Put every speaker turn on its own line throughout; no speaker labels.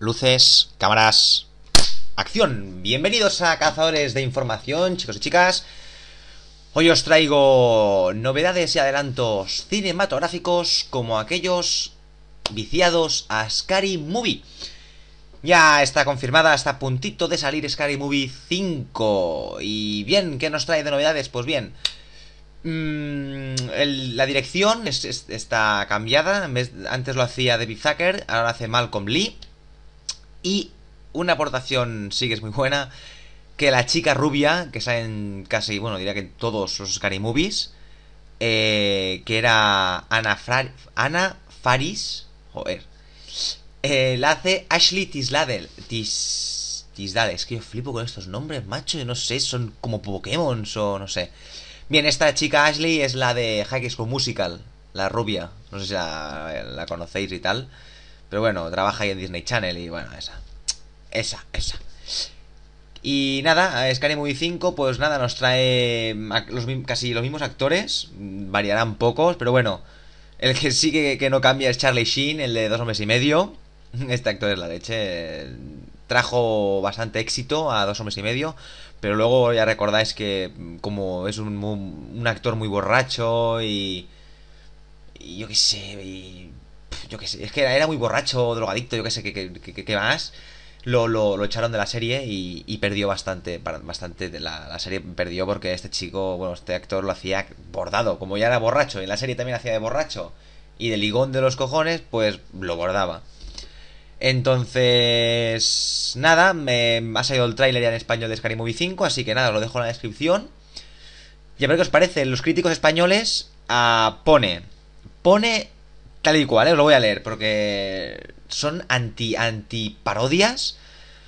luces, cámaras, acción. Bienvenidos a Cazadores de Información, chicos y chicas. Hoy os traigo novedades y adelantos cinematográficos como aquellos viciados a Scary Movie. Ya está confirmada, hasta puntito de salir Scary Movie 5. Y bien, ¿qué nos trae de novedades? Pues bien, mm, la dirección está cambiada. Antes lo hacía David Zucker, ahora hace Malcolm Lee. Y una aportación sí que es muy buena, que la chica rubia, que sale en casi, bueno, diría que en todos los Scary Movies, eh, que era Ana, Faris, joder, eh, la hace Ashley Tisladel, Tisdale, es que yo flipo con estos nombres, macho, yo no sé, son como Pokémon o no sé. Bien, esta chica Ashley es la de High School Musical, la rubia, no sé si la conocéis y tal. Pero bueno, trabaja ahí en Disney Channel y bueno, esa. Esa, esa. Y nada, eh, Scary Movie 5, pues nada, nos trae mm, casi los mismos actores, mm, variarán pocos, pero bueno, el que sí que, no cambia es Charlie Sheen, el de dos hombres y medio. Este actor es la leche. Trajo bastante éxito a dos hombres y medio, pero luego ya recordáis que mm, como es un, un actor muy borracho y, y yo qué sé, y yo qué sé, es que era, muy borracho, drogadicto, yo qué sé, qué más. Lo, lo, echaron de la serie y, perdió bastante, bastante de la, serie perdió porque este chico, bueno, este actor lo hacía bordado, como ya era borracho, y en la serie también hacía de borracho y de ligón de los cojones, pues lo bordaba. Entonces, nada, me ha salido el tráiler ya en español de Scary Movie 5, así que nada, lo dejo en la descripción. Y a ver qué os parece, los críticos españoles ah, pone, pone tal y cual, ¿eh? os lo voy a leer, porque son anti, anti parodias.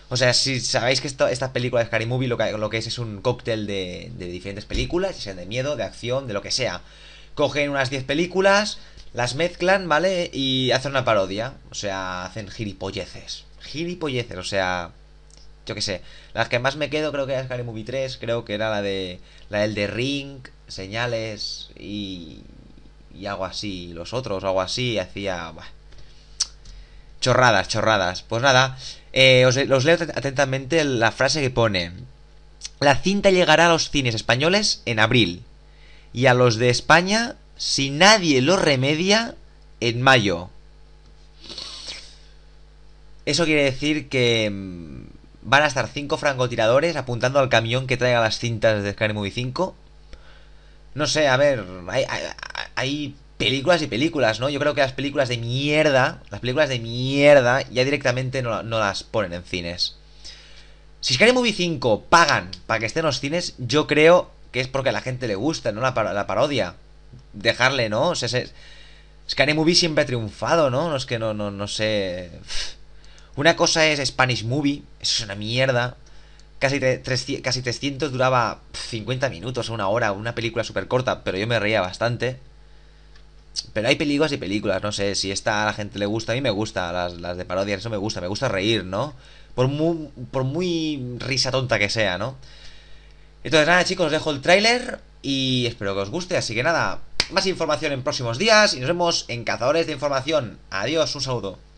O sea, si sabéis que esto, estas películas de Scary Movie lo que, lo que es es un cóctel de, diferentes películas, ya sean de miedo, de acción, de lo que sea. Cogen unas 10 películas, las mezclan, ¿vale? Y hacen una parodia. O sea, hacen gilipolleces. Gilipolleces, o sea. Yo qué sé. Las que más me quedo creo que era Scary Movie 3, creo que era la de. La del de Ring, señales y y hago así, los otros hago así, hacía... chorradas, chorradas. Pues nada, eh, os, leo atentamente la frase que pone. La cinta llegará a los cines españoles en abril y a los de España, si nadie lo remedia, en mayo. Eso quiere decir que mm, van a estar cinco francotiradores apuntando al camión que traiga las cintas de Scary Movie 5. No sé, a ver, hay, hay películas y películas, ¿no? Yo creo que las películas de mierda, las películas de mierda, ya directamente no, las ponen en cines. Si Scary Movie 5 pagan para que estén en los cines, yo creo que es porque a la gente le gusta, ¿no? La, parodia. Dejarle, ¿no? O sea, Scary Movie siempre ha triunfado, ¿no? No es que no, no, no sé. Una cosa es Spanish Movie, eso es una mierda. Casi, 300, casi 300 duraba 50 minutos, O una hora, una película súper corta, pero yo me reía bastante. Pero hay películas y películas, no sé, si esta a la gente le gusta, a mí me gusta, las, de parodias, eso me gusta, me gusta reír, ¿no? Por muy, por muy risa tonta que sea, ¿no? Entonces nada chicos, os dejo el tráiler y espero que os guste, así que nada, más información en próximos días y nos vemos en Cazadores de Información. Adiós, un saludo.